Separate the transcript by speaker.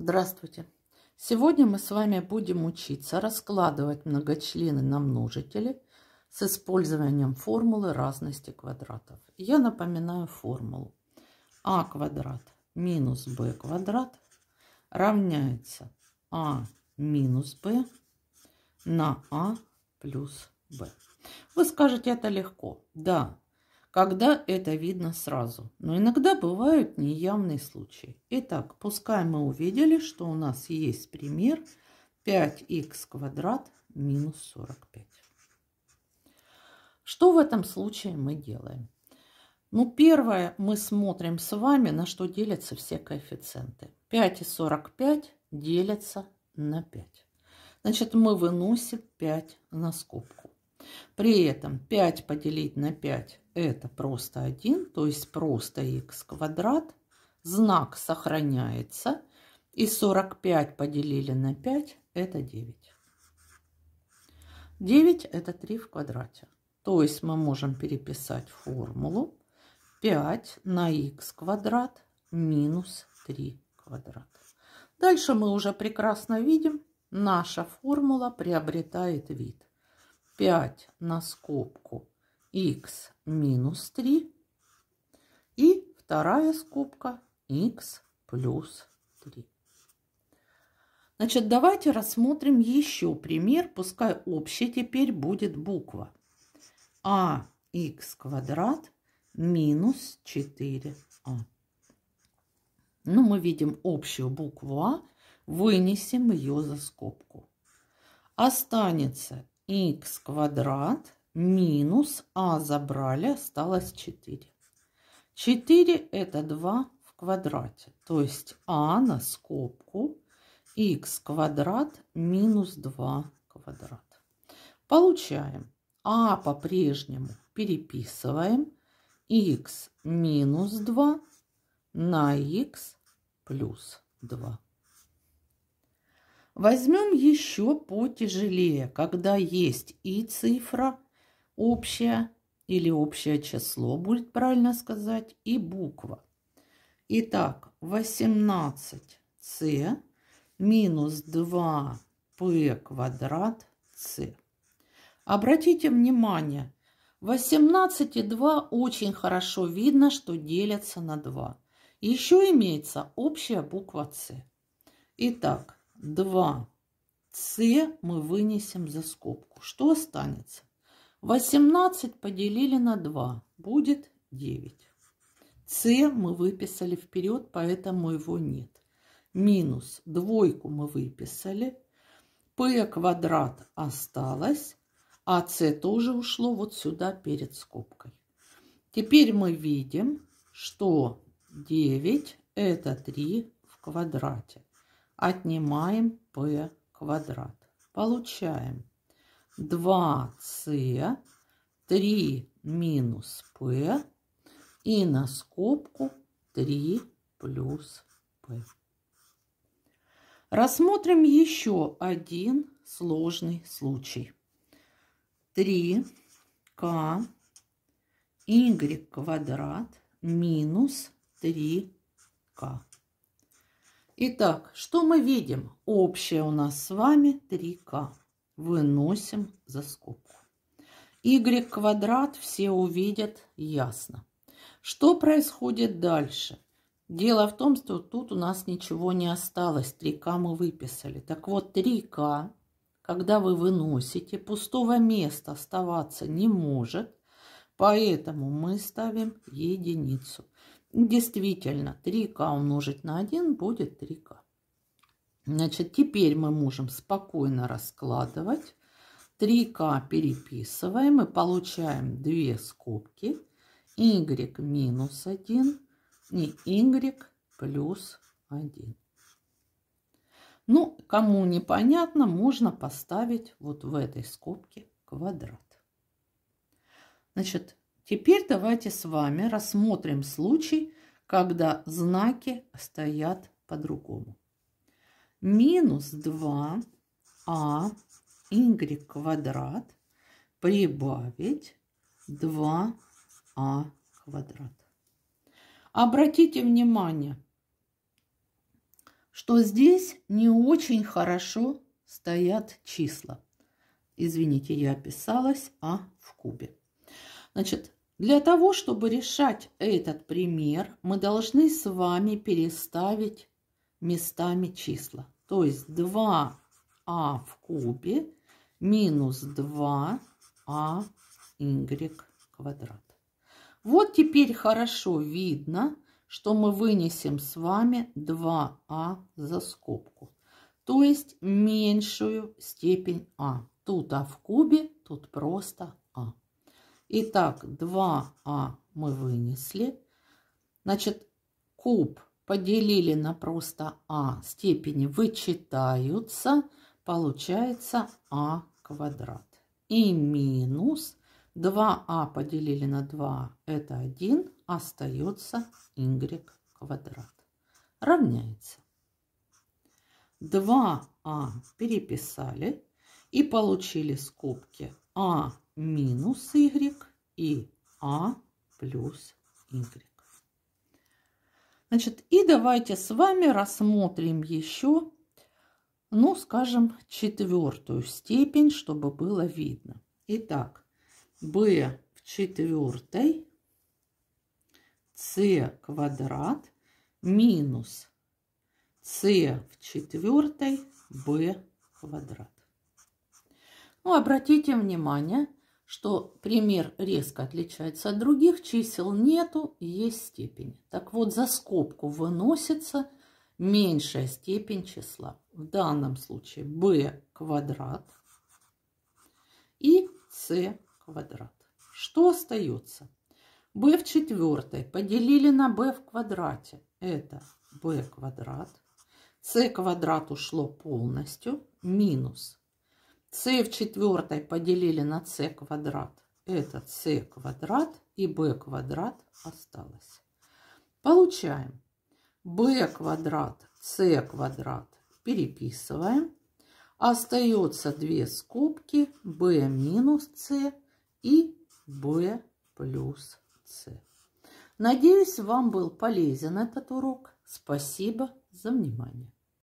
Speaker 1: Здравствуйте! Сегодня мы с вами будем учиться раскладывать многочлены на множители с использованием формулы разности квадратов. Я напоминаю формулу. а квадрат минус b квадрат равняется а минус b на а плюс b. Вы скажете, это легко. Да, когда это видно сразу. Но иногда бывают неявные случаи. Итак, пускай мы увидели, что у нас есть пример 5х квадрат минус 45. Что в этом случае мы делаем? Ну, первое, мы смотрим с вами, на что делятся все коэффициенты. 5 и 45 делятся на 5. Значит, мы выносим 5 на скобку. При этом 5 поделить на 5 это просто 1, то есть просто х квадрат. Знак сохраняется. И 45 поделили на 5 это 9. 9 это 3 в квадрате. То есть мы можем переписать формулу 5 на х квадрат минус 3 квадрат. Дальше мы уже прекрасно видим, наша формула приобретает вид. 5 на скобку x минус 3. И вторая скобка x плюс 3. Значит, давайте рассмотрим еще пример. Пускай общий теперь будет буква. А x квадрат минус 4а. Ну, мы видим общую букву А. Вынесем ее за скобку. Останется x квадрат минус а забрали, осталось 4. 4 это 2 в квадрате, то есть а на скобку x квадрат минус 2 квадрат. Получаем а по-прежнему переписываем x минус 2 на x плюс 2. Возьмем еще потяжелее, когда есть и цифра общая, или общее число, будет правильно сказать, и буква. Итак, 18c минус 2p квадрат c. Обратите внимание, 18 и 2 очень хорошо видно, что делятся на 2. Еще имеется общая буква c. Итак, 2. С мы вынесем за скобку. Что останется? 18 поделили на 2. Будет 9. С мы выписали вперед, поэтому его нет. Минус двойку мы выписали. П квадрат осталось. А С тоже ушло вот сюда перед скобкой. Теперь мы видим, что 9 это 3 в квадрате. Отнимаем p квадрат. Получаем 2c, 3 минус p и на скобку 3 плюс p. Рассмотрим еще один сложный случай. 3k y квадрат минус 3k. Итак, что мы видим? Общее у нас с вами 3К. Выносим за скобку. Y квадрат все увидят ясно. Что происходит дальше? Дело в том, что тут у нас ничего не осталось. 3К мы выписали. Так вот, 3К, когда вы выносите, пустого места оставаться не может. Поэтому мы ставим единицу. Действительно, 3К умножить на 1 будет 3К. Значит, теперь мы можем спокойно раскладывать. 3К переписываем и получаем две скобки. Y минус 1 и Y плюс 1. Ну, кому непонятно, можно поставить вот в этой скобке квадрат. Значит, Теперь давайте с вами рассмотрим случай, когда знаки стоят по-другому. Минус 2а а y квадрат прибавить 2а а квадрат. Обратите внимание, что здесь не очень хорошо стоят числа. Извините, я описалась, а в кубе. Значит, для того, чтобы решать этот пример, мы должны с вами переставить местами числа. То есть 2а а в кубе минус 2ай а квадрат. Вот теперь хорошо видно, что мы вынесем с вами 2а а за скобку. То есть меньшую степень а. Тут а в кубе, тут просто Итак, 2А а мы вынесли. Значит, куб поделили на просто А. Степени вычитаются. Получается А квадрат. И минус 2А а поделили на 2. Это 1. Остается Y квадрат. Равняется. 2А а переписали и получили скобки А минус Y и А плюс Y. Значит, и давайте с вами рассмотрим еще, ну, скажем, четвертую степень, чтобы было видно. Итак, b в четвертой, c квадрат минус c в четвертой, b квадрат. Ну, обратите внимание, что пример резко отличается от других, чисел нету, есть степень. Так вот, за скобку выносится меньшая степень числа. В данном случае b квадрат и c квадрат. Что остается? b в четвертой поделили на b в квадрате. Это b квадрат. c квадрат ушло полностью. Минус с в четвертой поделили на С квадрат. Это С квадрат и Б квадрат осталось. Получаем Б квадрат, С квадрат переписываем. Остается две скобки Б минус С и Б плюс С. Надеюсь, вам был полезен этот урок. Спасибо за внимание.